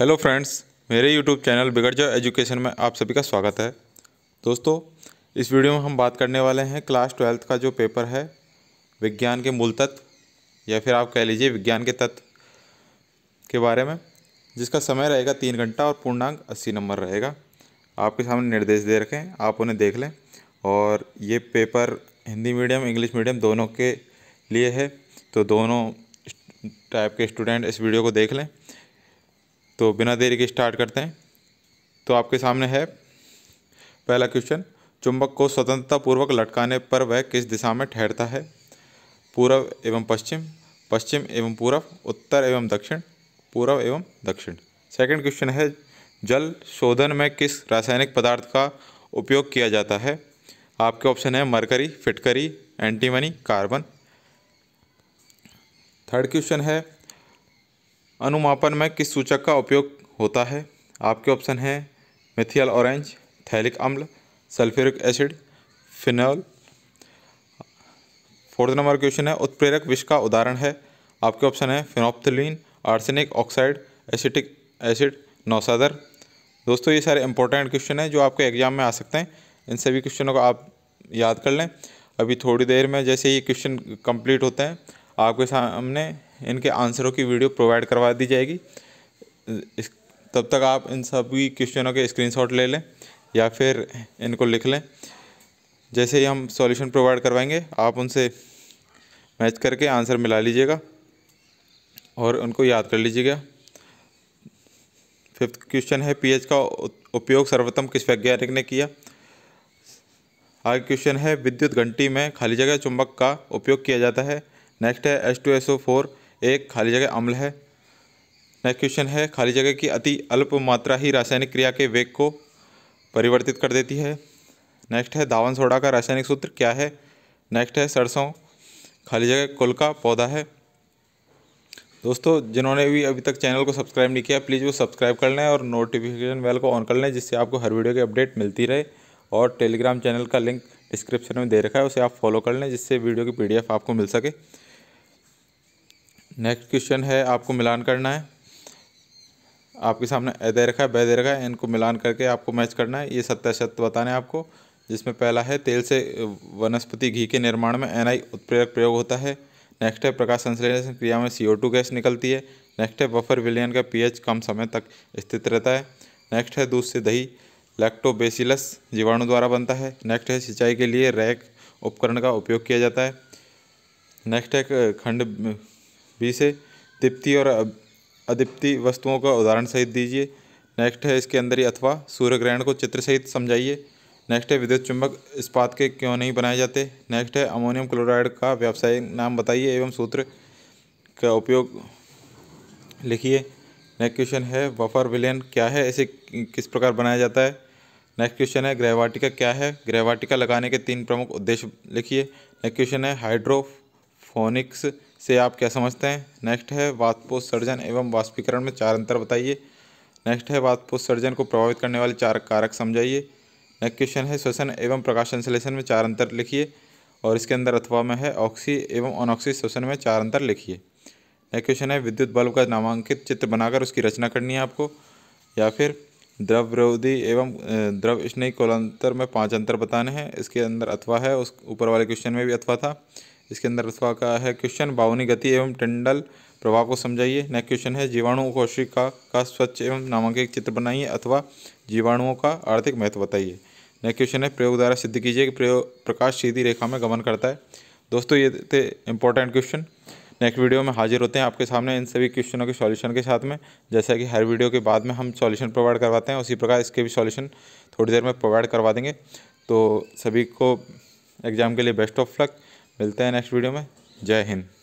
hello friends मेरे YouTube channel Bigad Jao education में आप सभी का स्वागत है दोस्तों इस वीडियो में हम बात करने वाले हैं क्लास ट्वेल्थ का जो पेपर है विज्ञान के मूल तत्व या फिर आप कह लीजिए विज्ञान के तत्व के बारे में जिसका समय रहेगा तीन घंटा और पूर्णांक अस्सी नंबर रहेगा आपके सामने निर्देश दे रखें आप उन्हें देख लें और ये paper Hindi medium English medium दोनों के लिए है तो दोनों टाइप के स्टूडेंट इस वीडियो को देख लें तो बिना देरी के स्टार्ट करते हैं तो आपके सामने है पहला क्वेश्चन चुंबक को स्वतंत्रतापूर्वक लटकाने पर वह किस दिशा में ठहरता है पूर्व एवं पश्चिम पश्चिम एवं पूर्व उत्तर एवं दक्षिण पूर्व एवं दक्षिण सेकंड क्वेश्चन है जल शोधन में किस रासायनिक पदार्थ का उपयोग किया जाता है आपके ऑप्शन है मरकरी फिटकरी एंटीमनी कार्बन थर्ड क्वेश्चन है अनुमापन में किस सूचक का उपयोग होता है आपके ऑप्शन हैं मिथियल ऑरेंज थैलिक अम्ल sulphuric acid phenol fourth number question है उत्प्रेरक विष का उदाहरण है आपके ऑप्शन है phenolphthalein arsenic oxide acetic acid नौसादर दोस्तों ये सारे इंपॉर्टेंट क्वेश्चन हैं जो आपके एग्जाम में आ सकते हैं इन सभी क्वेश्चनों को आप याद कर लें अभी थोड़ी देर में जैसे ये क्वेश्चन कंप्लीट होते हैं आपके सामने इनके आंसरों की वीडियो प्रोवाइड करवा दी जाएगी तब तक आप इन सभी क्वेश्चनों के स्क्रीनशॉट ले लें या फिर इनको लिख लें जैसे ही हम सॉल्यूशन प्रोवाइड करवाएंगे आप उनसे मैच करके आंसर मिला लीजिएगा और उनको याद कर लीजिएगा फिफ्थ क्वेश्चन है पीएच का उपयोग सर्वोत्तम किस वैज्ञानिक ने किया आगे क्वेश्चन है विद्युत घंटी में खाली जगह चुंबक का उपयोग किया जाता है नेक्स्ट है H two S O four एक खाली जगह अम्ल है नेक्स्ट क्वेश्चन है खाली जगह की अति अल्प मात्रा ही रासायनिक क्रिया के वेग को परिवर्तित कर देती है नेक्स्ट है धावन सोडा का रासायनिक सूत्र क्या है नेक्स्ट है सरसों खाली जगह कुल का पौधा है दोस्तों जिन्होंने भी अभी तक चैनल को सब्सक्राइब नहीं किया प्लीज़ वो सब्सक्राइब कर लें और नोटिफिकेशन बेल को ऑन कर लें जिससे आपको हर वीडियो की अपडेट मिलती रहे और टेलीग्राम चैनल का लिंक डिस्क्रिप्शन में दे रखा है उसे आप फॉलो कर लें जिससे वीडियो की पीडीएफ आपको मिल सके नेक्स्ट क्वेश्चन है आपको मिलान करना है आपके सामने ए दे रखा है बे दे रखा है इनको मिलान करके आपको मैच करना है ये सत्य सत्य बताना है आपको जिसमें पहला है तेल से वनस्पति घी के निर्माण में एन आई उत्प्रेरक प्रयोग होता है नेक्स्ट है प्रकाश संश्लेषण क्रिया में सी ओ टू गैस निकलती है नेक्स्ट है बफर विलियन का पीएच कम समय तक स्थित रहता है नेक्स्ट है दूध से दही लैक्टोबेसिलस जीवाणु द्वारा बनता है नेक्स्ट है सिंचाई के लिए रैक उपकरण का उपयोग किया जाता है नेक्स्ट है खंड बी से दीप्ति और अदीप्ति वस्तुओं का उदाहरण सहित दीजिए नेक्स्ट है इसके अंदर ही अथवा सूर्य ग्रहण को चित्र सहित समझाइए नेक्स्ट है विद्युत चुंबक इस्पात के क्यों नहीं बनाए जाते नेक्स्ट है अमोनियम क्लोराइड का व्यावसायिक नाम बताइए एवं सूत्र का उपयोग लिखिए नेक्स्ट क्वेश्चन है वफर विलियन क्या है इसे किस प्रकार बनाया जाता है नेक्स्ट क्वेश्चन है ग्रहवाटिका क्या है ग्रहवाटिका लगाने के तीन प्रमुख उद्देश्य लिखिए नेक्स्ट क्वेश्चन है हाइड्रोफोनिक्स से आप क्या समझते हैं नेक्स्ट है वाष्पोत्सर्जन एवं वाष्पीकरण में चार अंतर बताइए नेक्स्ट है सर्जन को प्रभावित करने वाले चार कारक समझाइए नेक्स्ट क्वेश्चन है श्वसन एवं प्रकाश संश्लेषण में चार अंतर लिखिए और इसके अंदर अथवा में है ऑक्सी एवं अनऑक्सी श्वसन में चार अंतर लिखिए नेक्स्ट क्वेश्चन है विद्युत बल्ब का नामांकित चित्र बनाकर उसकी रचना करनी है आपको या फिर द्रव विरोधी एवं द्रव स्नेही कोलांतर में पांच अंतर बताने हैं इसके अंदर अथवा है उस ऊपर वाले क्वेश्चन में भी अथवा था इसके अंदर अथवा का है क्वेश्चन बावनी गति एवं टेंडल प्रभाव को समझाइए नेक्स्ट क्वेश्चन है जीवाणु कोशिका का स्वच्छ एवं नामांकित चित्र बनाइए अथवा जीवाणुओं का आर्थिक महत्व बताइए नेक्स्ट क्वेश्चन है प्रयोग द्वारा सिद्ध कीजिए कि प्रयोग प्रकाश सीधी रेखा में गमन करता है दोस्तों ये थे इंपॉर्टेंट क्वेश्चन नेक्स्ट वीडियो में हाजिर होते हैं आपके सामने इन सभी क्वेश्चनों के सॉल्यूशन के साथ में जैसा कि हर वीडियो के बाद में हम सॉल्यूशन प्रोवाइड करवाते हैं उसी प्रकार इसके भी सॉल्यूशन थोड़ी देर में प्रोवाइड करवा देंगे तो सभी को एग्ज़ाम के लिए बेस्ट ऑफ लक मिलते हैं नेक्स्ट वीडियो में जय हिंद